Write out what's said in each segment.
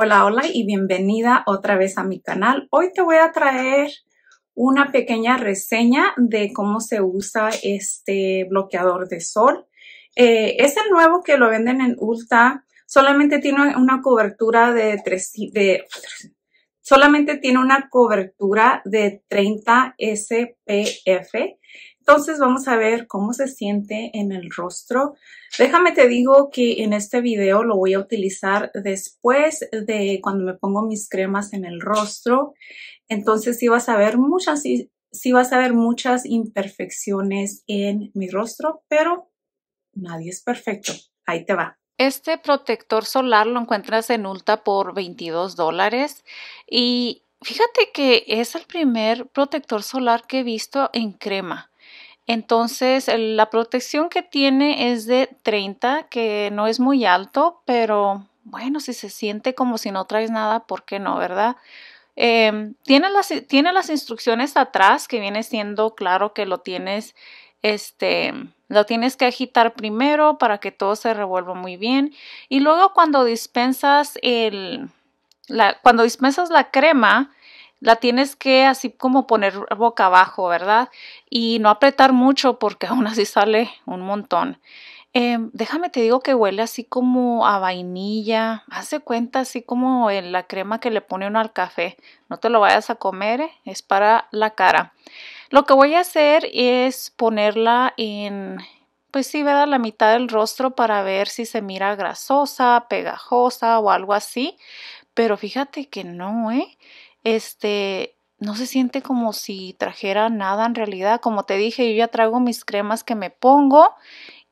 Hola, hola y bienvenida otra vez a mi canal. Hoy te voy a traer una pequeña reseña de cómo se usa este bloqueador de sol. Eh, es el nuevo que lo venden en Ulta. Solamente tiene una cobertura de, solamente tiene una cobertura de 30 SPF. Entonces vamos a ver cómo se siente en el rostro. Déjame te digo que en este video lo voy a utilizar después de cuando me pongo mis cremas en el rostro. Entonces sí vas a ver muchas, sí vas a ver muchas imperfecciones en mi rostro, pero nadie es perfecto. Ahí te va. Este protector solar lo encuentras en Ulta por 22 dólares y fíjate que es el primer protector solar que he visto en crema. Entonces, la protección que tiene es de 30, que no es muy alto, pero bueno, si se siente como si no traes nada, ¿por qué no, verdad? Em, tiene, las, instrucciones atrás, que viene siendo claro que lo tienes este, lo tienes que agitar primero para que todo se revuelva muy bien. Y luego cuando dispensas el, la, cuando dispensas la crema, la tienes que así como poner boca abajo, ¿verdad? Y no apretar mucho porque aún así sale un montón. Em, déjame te digo que huele así como a vainilla. Hace cuenta así como en la crema que le pone uno al café. No te lo vayas a comer, ¿eh? es para la cara. Lo que voy a hacer es ponerla en, pues sí, ¿verdad? La mitad del rostro para ver si se mira grasosa, pegajosa o algo así. Pero fíjate que no, ¿eh? Este, no se siente como si trajera nada en realidad. Como te dije, yo ya traigo mis cremas que me pongo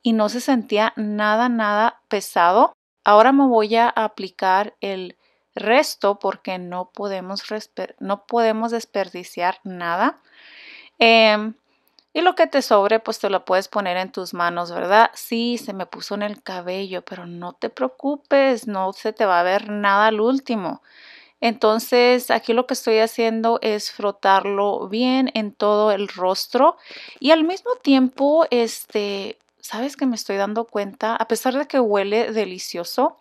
y no se sentía nada, nada pesado. Ahora me voy a aplicar el resto porque no podemos, no podemos desperdiciar nada. Eh, y lo que te sobre, pues te lo puedes poner en tus manos, ¿verdad? Sí, se me puso en el cabello, pero no te preocupes, no se te va a ver nada al último. Entonces aquí lo que estoy haciendo es frotarlo bien en todo el rostro y al mismo tiempo, este, sabes que me estoy dando cuenta, a pesar de que huele delicioso,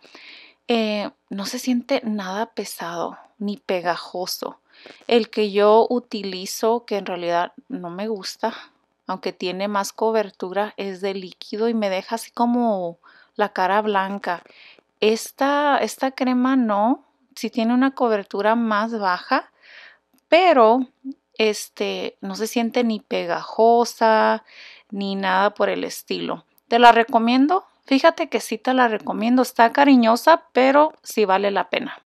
eh, no se siente nada pesado ni pegajoso. El que yo utilizo, que en realidad no me gusta, aunque tiene más cobertura, es de líquido y me deja así como la cara blanca. Esta, esta crema no, si tiene una cobertura más baja, pero este, no se siente ni pegajosa ni nada por el estilo. Te la recomiendo. Fíjate que sí te la recomiendo. Está cariñosa, pero sí vale la pena.